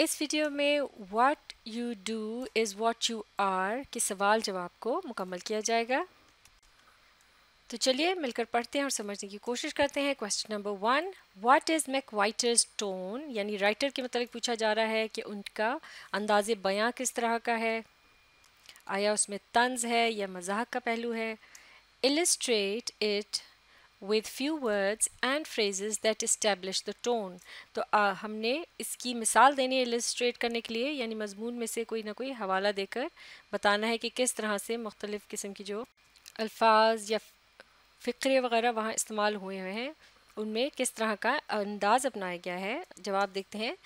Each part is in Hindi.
इस वीडियो में what you do is what you are के सवाल जवाब को मुकम्मल किया जाएगा तो चलिए मिलकर पढ़ते हैं और समझने की कोशिश करते हैं question number one what is Mac writer's tone यानी राइटर के मतलब पूछा जा रहा है कि उनका अंदाज बयां किस तरह का है आया उसमें तंज है या मजाक का पहलू है illustrate it with few words and phrases that establish the tone तो आ, हमने इसकी मिसाल देने इलस्ट्रेट करने के लिए यानी मजमून में से कोई ना कोई हवाला देकर बताना है कि किस तरह से मुख्तलिफ़ किस्म की जो अल्फाज या फ़िक्रे वगैरह वहाँ इस्तेमाल हुए हुए हैं उनमें किस तरह का अंदाज़ अपनाया गया है जवाब देखते हैं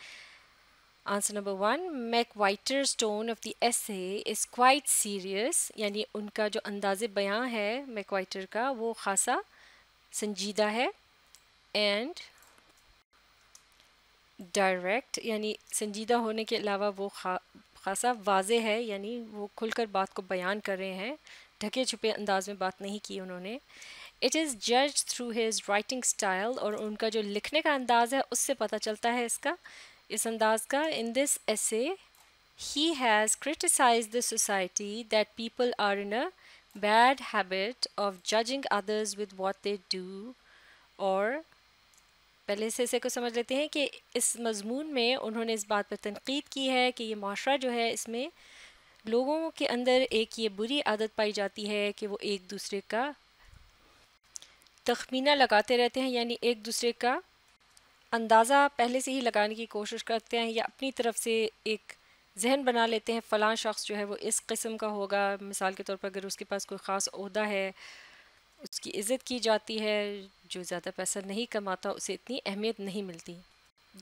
answer number one Mac writer's tone of the essay is quite serious यानी उनका जो अंदाज़ बयाँ है मैक वाइटर का वो खासा संजीदा है एंड डायरेक्ट यानी संजीदा होने के अलावा वो खा खासा वाज है यानी वो खुलकर बात को बयान कर रहे हैं ढके छुपे अंदाज में बात नहीं की उन्होंने इट इज़ जज थ्रू हिज राइटिंग स्टाइल और उनका जो लिखने का अंदाज़ है उससे पता चलता है इसका इस अंदाज का in this essay he has criticise the society that people are in a bad habit of judging others with what they do और पहले से इसे को समझ लेते हैं कि इस मजमून में उन्होंने इस बात पर तनकीद की है कि ये माशरा जो है इसमें लोगों के अंदर एक ये बुरी आदत पाई जाती है कि वो एक दूसरे का तखमीना लगाते रहते हैं यानी एक दूसरे का अंदाज़ा पहले से ही लगाने की कोशिश करते हैं या अपनी तरफ से एक जहन बना लेते हैं फ़लाँ शख्स जो है वो इस किस्म का होगा मिसाल के तौर पर अगर उसके पास कोई ख़ास अहदा है उसकी इज़्ज़त की जाती है जो ज़्यादा पैसा नहीं कमाता उसे इतनी अहमियत नहीं मिलती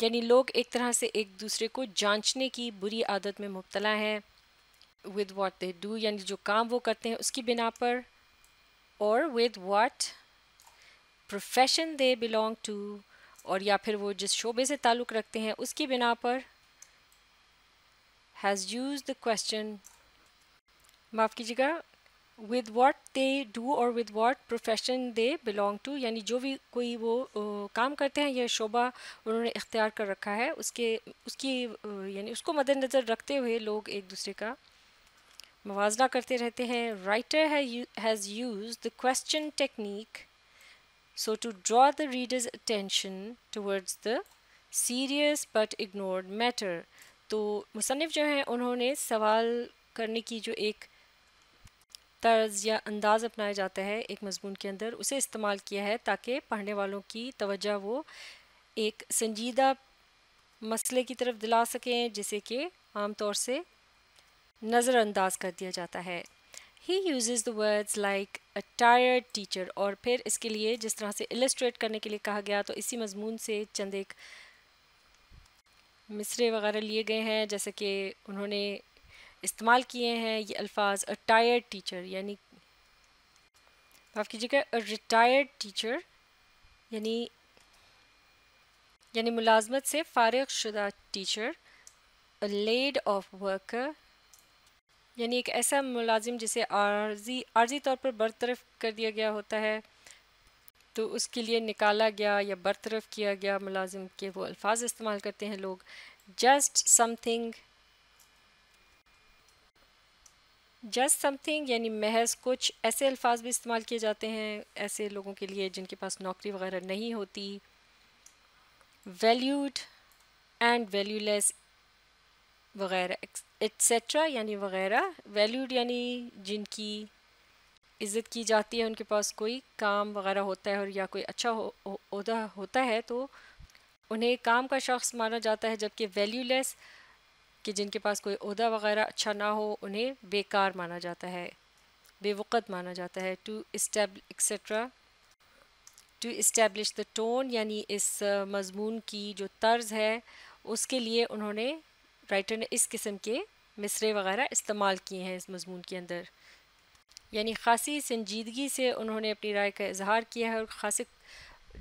यानी लोग एक तरह से एक दूसरे को जांचने की बुरी आदत में मुबतला हैं विद वाट दे डू यानी जो काम वो करते हैं उसकी बिना पर और with what profession they belong to और या फिर वो जिस शोबे से ताल्लुक़ रखते हैं उसकी बिना पर हैज़ यूज द क्वेश्चन माफ़ कीजिएगा विद वाट दे डू और with what profession they belong to यानी जो भी कोई वो काम करते हैं या शोबा उन्होंने इख्तियार कर रखा है उसके उसकी यानी उसको मद्दनज़र रखते हुए लोग एक दूसरे का मुजना करते रहते हैं writer has use the question technique so to draw the readers attention towards the serious but ignored matter तो मुसनफ़ जो हैं उन्होंने सवाल करने की जो एक तर्ज या अंदाज़ अपनाया जाता है एक मज़मून के अंदर उसे इस्तेमाल किया है ताकि पढ़ने वालों की तोजह वो एक संजीदा मसले की तरफ दिला सकें जिसे कि आम तौर से नज़रअंदाज कर दिया जाता है he use the words like a tired teacher और फिर इसके लिए जिस तरह से इलस्ट्रेट करने के लिए कहा गया तो इसी मजमून से चंद एक मिसरे वगैरह लिए गए हैं जैसे कि उन्होंने इस्तेमाल किए हैं ये अल्फाज अ टायर्ड टीचर यानी माफ़ कीजिएगा अ रिटायर्ड टीचर यानी यानी मुलाजमत से फ़ारग शुदा teacher a laid off worker यानी एक ऐसा मुलाजिम जिसे आर्जी आर्जी तौर पर बरतरफ कर दिया गया होता है तो उसके लिए निकाला गया या बरतरफ किया गया मुलाजिम के वो अल्फाज इस्तेमाल करते हैं लोग जस्ट समथिंग जस्ट समथिंग यानी महज कुछ ऐसे अल्फाज भी इस्तेमाल किए जाते हैं ऐसे लोगों के लिए जिनके पास नौकरी वगैरह नहीं होती वैल्यूड एंड वैल्यूलेस वगैरह एट्सट्रा यानी वगैरह वैल्यूड यानी जिनकी इज़्ज़त की जाती है उनके पास कोई काम वगैरह होता है और या कोई अच्छा होदा हो, होता है तो उन्हें काम का शख्स माना जाता है जबकि वैल्यूलेस कि जिनके पास कोई अहदा वगैरह अच्छा ना हो उन्हें बेकार माना जाता है बेवक़त माना जाता है टू इस्टेब etcetera to establish the tone यानी इस मजमून की जो तर्ज है उसके लिए उन्होंने राइटर ने इस किस्म के मिसरे वगैरह इस्तेमाल किए हैं इस मजमून के अंदर यानी ख़ासी संजीदगी से उन्होंने अपनी राय का इजहार किया है और ख़ास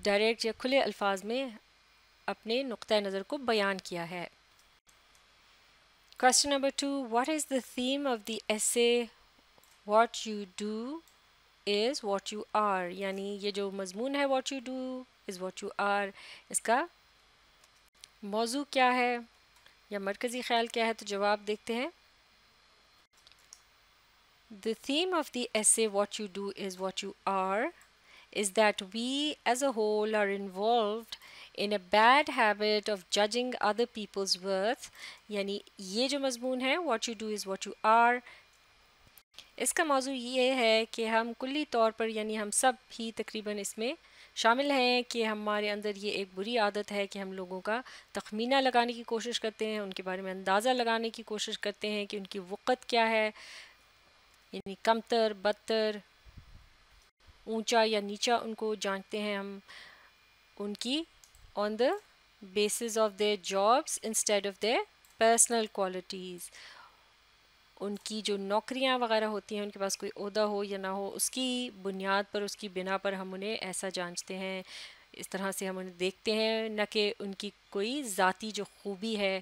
डायरेक्ट या खुले अल्फाज में अपने नुक़ नज़र को बयान किया है question number two what is the theme of the essay what you do is what you are यानी ये जो मजमून है what you do is what you are इसका मौजू क्या है या मरकज़ी ख्याल क्या है तो जवाब देखते हैं The theme of the essay, What You Do is What You Are, is that we as a whole are involved in a bad habit of judging other people's worth. Yani, ye jo mazmoon hai, What You Do is What You Are, इसका मौजू ये है कि हम कुल्ली तौर पर यानी हम सब ही तकरीबन इसमें शामिल हैं कि हमारे अंदर ये एक बुरी आदत है कि हम लोगों का तखमीना लगाने की कोशिश करते हैं उनके बारे में अंदाज़ा लगाने की कोशिश करते हैं कि उनकी वक़्त क्या है यानी कमतर बदतर ऊंचा या नीचा उनको जानते हैं हम उनकी on the basis of their jobs instead of their personal qualities उनकी जो नौकरियां वगैरह होती हैं उनके पास कोई अहदा हो या ना हो उसकी बुनियाद पर उसकी बिना पर हम उन्हें ऐसा जानते हैं इस तरह से हम उन्हें देखते हैं न कि उनकी कोई ज़ाती जो खूबी है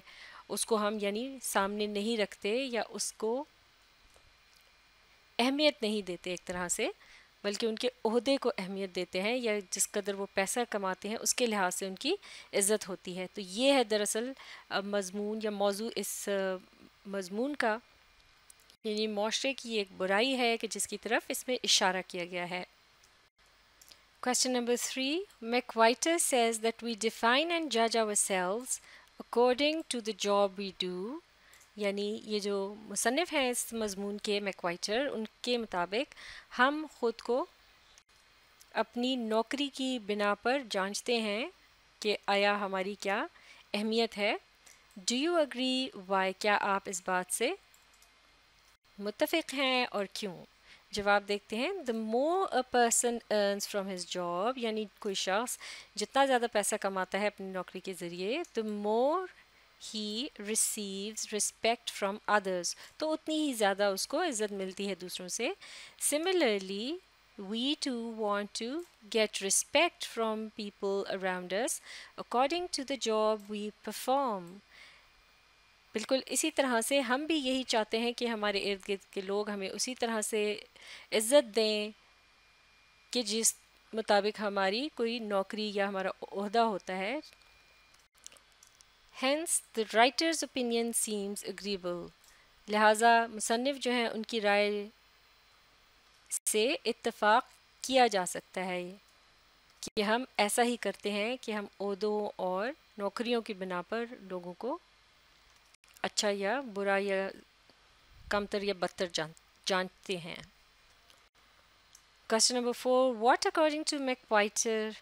उसको हम यानी सामने नहीं रखते या उसको अहमियत नहीं देते एक तरह से बल्कि उनके अहदे को अहमियत देते हैं या जिस कदर वो पैसा कमाते हैं उसके लिहाज से उनकी इज़्ज़त होती है तो ये है दरअसल मजमून या मौजू इस मजमून का यानी माशरे की एक बुराई है कि जिसकी तरफ इसमें इशारा किया गया है question three number three says that we define and जज our ourselves according to the job we do यानी ये जो मुसनफ़ हैं इस मज़मून के मैकवाइटर उनके मुताबिक हम ख़ुद को अपनी नौकरी की बिना पर जांचते हैं कि आया हमारी क्या अहमियत है डू यू अग्री वाई क्या आप इस बात से मुतफ़ हैं और क्यों जवाब देखते हैं the more a person earns from his job यानी कोई शख्स जितना ज़्यादा पैसा कमाता है अपनी नौकरी के ज़रिए the more he receives respect from others तो उतनी ही ज़्यादा उसको इज़्ज़त मिलती है दूसरों से similarly we too want to get respect from people around us according to the job we perform बिल्कुल इसी तरह से हम भी यही चाहते हैं कि हमारे इर्द गिर्द के लोग हमें उसी तरह से इज़्ज़त दें कि जिस मुताबिक हमारी कोई नौकरी या हमारा अहदा होता है hence the writer's opinion seems agreeable लिहाजा मुसनफ़ जो हैं उनकी राय से इतफ़ाक़ किया जा सकता है कि हम ऐसा ही करते हैं कि हम उहदों और नौकरियों की बिना पर लोगों को अच्छा या बुरा या कमतर या बदतर जान जानते हैं number four four according to McWhirter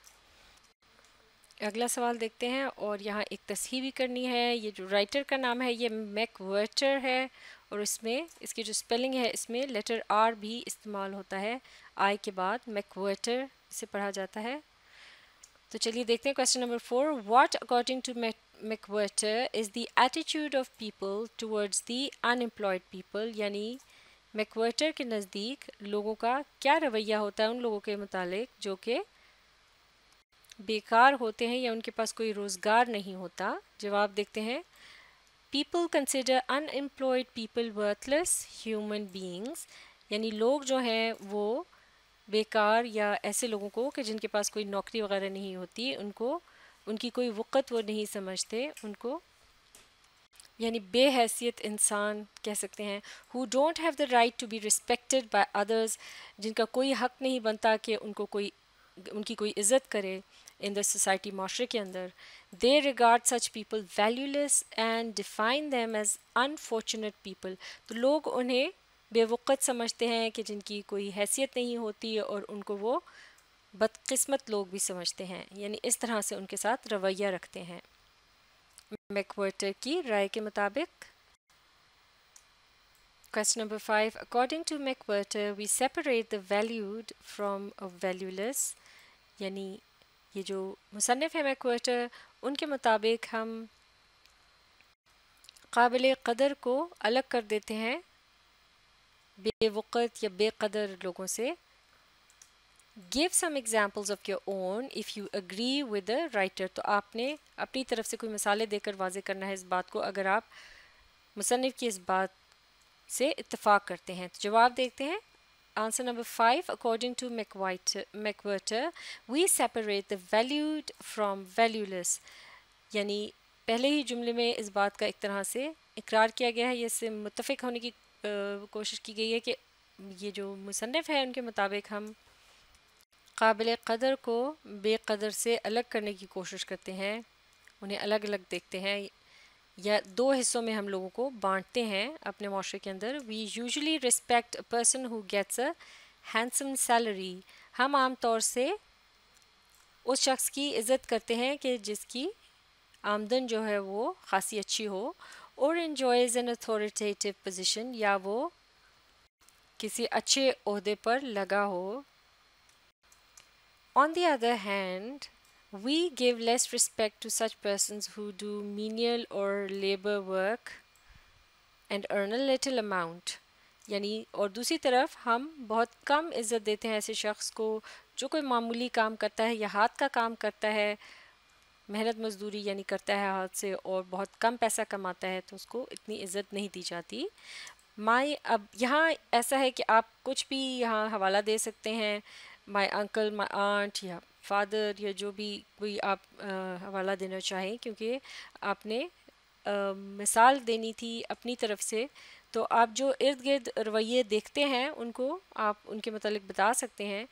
अगला सवाल देखते हैं और यहाँ एक तस्ही भी करनी है ये जो राइटर का नाम है ये मैक वर्टर है और इसमें इसकी जो स्पेलिंग है इसमें लेटर आर भी इस्तेमाल होता है आई के बाद मैक वर्टर इसे पढ़ा जाता है तो चलिए देखते हैं question number four what according to McWhirter is the attitude of people towards the unemployed people यानी मैकवर्टर के नज़दीक लोगों का क्या रवैया होता है उन लोगों के मुतालिक जो कि बेकार होते हैं या उनके पास कोई रोज़गार नहीं होता जवाब देखते हैं people consider unemployed people worthless human beings यानी लोग जो हैं वो बेकार या ऐसे लोगों को कि जिनके पास कोई नौकरी वगैरह नहीं होती उनको उनकी कोई वक़्त वो नहीं समझते उनको यानी बेहैसियत इंसान कह सकते हैं who don't have the right to be respected by others जिनका कोई हक नहीं बनता कि उनको कोई उनकी कोई इज़्ज़त करे इन in माशरे के अंदर they regard such people valueless and define them as unfortunate people तो लोग उन्हें बेवक़त समझते हैं कि जिनकी कोई हैसियत नहीं होती है और उनको वो बदकस्मत लोग भी समझते हैं यानी इस तरह से उनके साथ रवैया रखते हैं मैकवर्टर की राय के मुताबिक question number five according to McWhirter we separate the valued from a valueless यानी ये जो मुसनफ़ है मैकवेटर उनके मुताबिक हम काबिल कदर को अलग कर देते हैं बेवक़त या बेकदर लोगों से give some examples of your own if you agree with the writer तो आपने अपनी तरफ से कोई मसाले देकर वाजे करना है इस बात को अगर आप मुसनफ़ की इस बात से इतफ़ाक़ करते हैं तो जवाब देखते हैं Answer number five, according to McWhirter, we separate the valued from valueless. यानी पहले ही जुमले में इस बात का एक तरह से इकरार किया गया है इससे मुतफिक होने की आ, कोशिश की गई है कि ये जो मुसनफ़ है उनके मुताबिक हम काबिल कदर को बेकदर से अलग करने की कोशिश करते हैं उन्हें अलग अलग देखते हैं या दो हिस्सों में हम लोगों को बांटते हैं अपने माशरे के अंदर we usually respect a person who gets a handsome salary हम आमतौर से उस शख्स की इज़्ज़त करते हैं कि जिसकी आमदन जो है वो खासी अच्छी हो और इन्जॉयज़ एन अथॉरिटेटिव पोजिशन या वो किसी अच्छे अहदे पर लगा हो on the other hand We give less respect to such persons who do menial or labor work and earn a little amount. यानी और दूसरी तरफ हम बहुत कम इज़्ज़त देते हैं ऐसे शख्स को जो कोई मामूली काम करता है या हाथ का काम करता है मेहनत मजदूरी यानी करता है हाथ से और बहुत कम पैसा कमाता है तो उसको इतनी इज़्ज़त नहीं दी जाती माई अब यहाँ ऐसा है कि आप कुछ भी यहाँ हवाला दे सकते हैं माई अंकल माई आंट या फादर या जो भी कोई आप आ, हवाला देना चाहें क्योंकि आपने आ, मिसाल देनी थी अपनी तरफ से तो आप जो इर्द गिर्द रवैये देखते हैं उनको आप उनके मतलब बता सकते हैं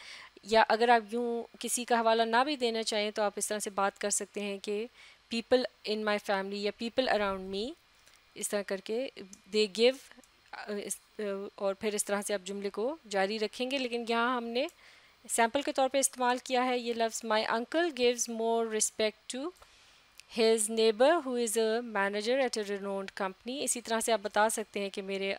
या अगर आप यूँ किसी का हवाला ना भी देना चाहें तो आप इस तरह से बात कर सकते हैं कि पीपल इन माई फैमिली या पीपल अराउंड मी इस तरह करके दे गिव और फिर इस तरह से आप जुमले को जारी रखेंगे लेकिन यहाँ हमने सैम्पल के तौर पे इस्तेमाल किया है ये लफ्ज़ my uncle gives more respect to his neighbour who is a manager at a renowned company इसी तरह से आप बता सकते हैं कि मेरे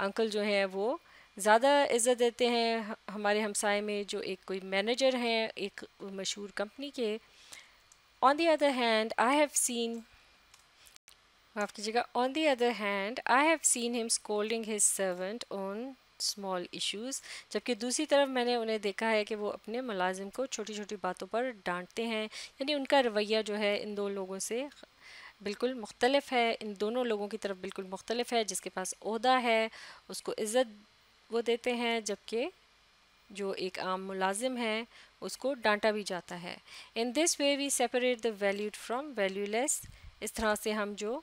अंकल जो हैं वो ज़्यादा इज़्ज़त देते हैं हमारे हमसाए में जो एक कोई मैनेजर हैं एक मशहूर कंपनी के on the other hand I have seen माफ़ कीजिएगा on the other hand I have seen him scolding his servant on small issues जबकि दूसरी तरफ मैंने उन्हें देखा है कि वो अपने मुलाजिम को छोटी छोटी बातों पर डांटते हैं यानी उनका रवैया जो है इन दो लोगों से बिल्कुल मुख्तलफ है इन दोनों लोगों की तरफ बिल्कुल मुख्तलफ है जिसके पास अहदा है उसको इज़्ज़त वो देते हैं जबकि जो एक आम मुलाजिम है उसको डांटा भी जाता है in this way we separate the valued from valueless इस तरह से हम जो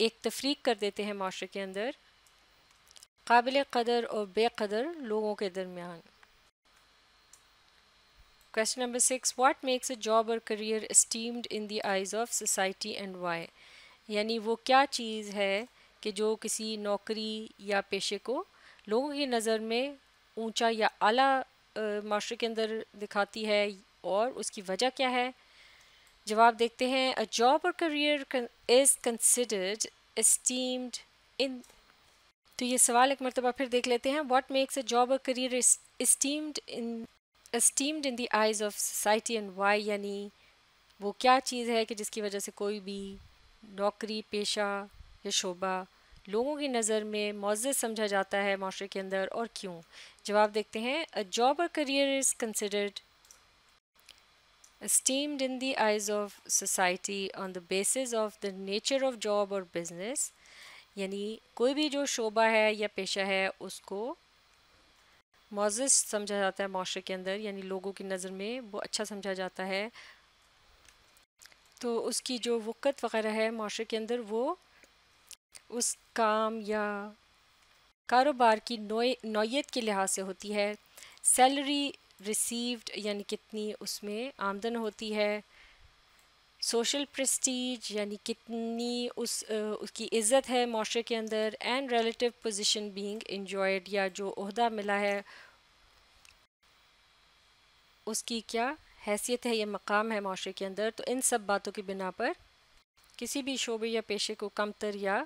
एक तफरीक कर देते हैं माशरे के अंदर काबिल कदर और बेकदर लोगों के दरमियान question number six what makes a job or career esteemed in the eyes of society and why यानी वो क्या चीज़ है कि जो किसी नौकरी या पेशे को लोगों की नज़र में ऊंचा या आला माशरे के अंदर दिखाती है और उसकी वजह क्या है जवाब देखते हैं a job or career is considered esteemed in तो ये सवाल एक मरतबा फिर देख लेते हैं what makes a job a career esteemed in esteemed in the eyes of society and why यानी वो क्या चीज़ है कि जिसकी वजह से कोई भी नौकरी पेशा या शोबा लोगों की नज़र में मोज़ समझा जाता है माशरे के अंदर और क्यों जवाब देखते हैं a job a career is considered esteemed in the eyes of society on the basis of the nature of job or business यानी कोई भी जो शोबा है या पेशा है उसको मोजिस समझा जाता है माशरे के अंदर यानी लोगों की नज़र में वो अच्छा समझा जाता है तो उसकी जो वक़्त वगैरह है माशरे के अंदर वो उस काम या कारोबार की नौीयत के लिहाज से होती है सैलरी रिसीव्ड यानी कितनी उसमें आमदन होती है सोशल प्रेस्टीज यानी कितनी उस उसकी इज़्ज़त है माशरे के अंदर and relative position being enjoyed या जो अहदा मिला है उसकी क्या हैसियत है या मकाम है माशरे के अंदर तो इन सब बातों की बिना पर किसी भी शोबे या पेशे को कमतर या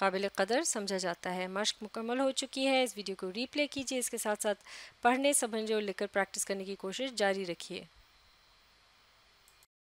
काबिल कदर समझा जाता है मश्क मुकम्मल हो चुकी है इस वीडियो को रीप्ले कीजिए इसके साथ साथ पढ़ने समझने और लेकर प्रैक्टिस करने की कोशिश जारी रखिए